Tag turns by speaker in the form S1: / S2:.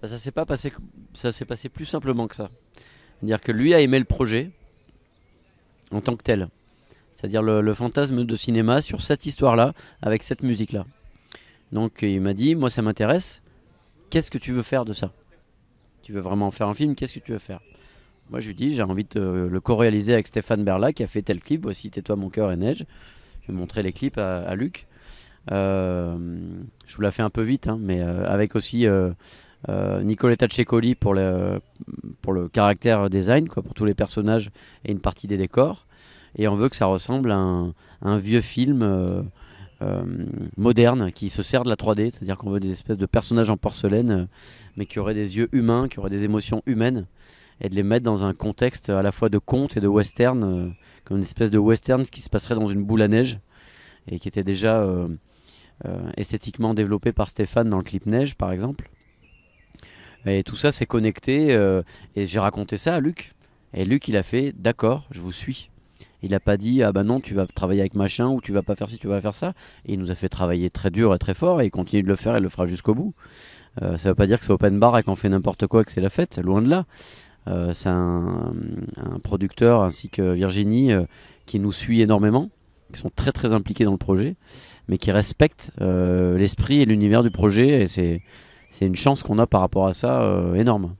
S1: Bah, ça s'est pas passé, ça s'est passé plus simplement que ça. C'est-à-dire que lui a aimé le projet en tant que tel. C'est-à-dire le, fantasme de cinéma sur cette histoire-là, avec cette musique-là. Donc il m'a dit, moi ça m'intéresse, qu'est-ce que tu veux faire de ça Tu veux vraiment faire un film, qu'est-ce que tu veux faire Moi je lui dis, j'ai envie de euh, le co-réaliser avec Stéphane Berla qui a fait tel clip, voici Tais-toi mon cœur et neige. Je vais montrer les clips à, Luc. Euh, je vous la fait un peu vite, hein, mais euh, avec aussi euh, Nicoletta Cecoli pour le, pour le caractère design, quoi, pour tous les personnages et une partie des décors. Et on veut que ça ressemble à un, vieux film euh, euh, moderne qui se sert de la 3D, c'est-à-dire qu'on veut des espèces de personnages en porcelaine, mais qui auraient des yeux humains, qui auraient des émotions humaines et de les mettre dans un contexte à la fois de conte et de western, comme une espèce de western qui se passerait dans une boule à neige, et qui était déjà esthétiquement développé par Stéphane dans le clip Neige, par exemple. Et tout ça, s'est connecté. Euh, et j'ai raconté ça à Luc. Et Luc, il a fait D'accord, je vous suis. Il n'a pas dit Ah ben non, tu vas travailler avec machin, ou tu vas pas faire ci, tu vas faire ça. il nous a fait travailler très dur et très fort, et il continue de le faire et le fera jusqu'au bout. Euh, ça ne veut pas dire que c'est open bar et qu'on fait n'importe quoi, que c'est la fête, loin de là. Euh, c'est un, un, producteur ainsi que Virginie qui nous suit énormément, qui sont très très impliqués dans le projet, mais qui respectent l'esprit et l'univers du projet. Et c'est c'est une chance qu'on a par rapport à ça euh, énorme.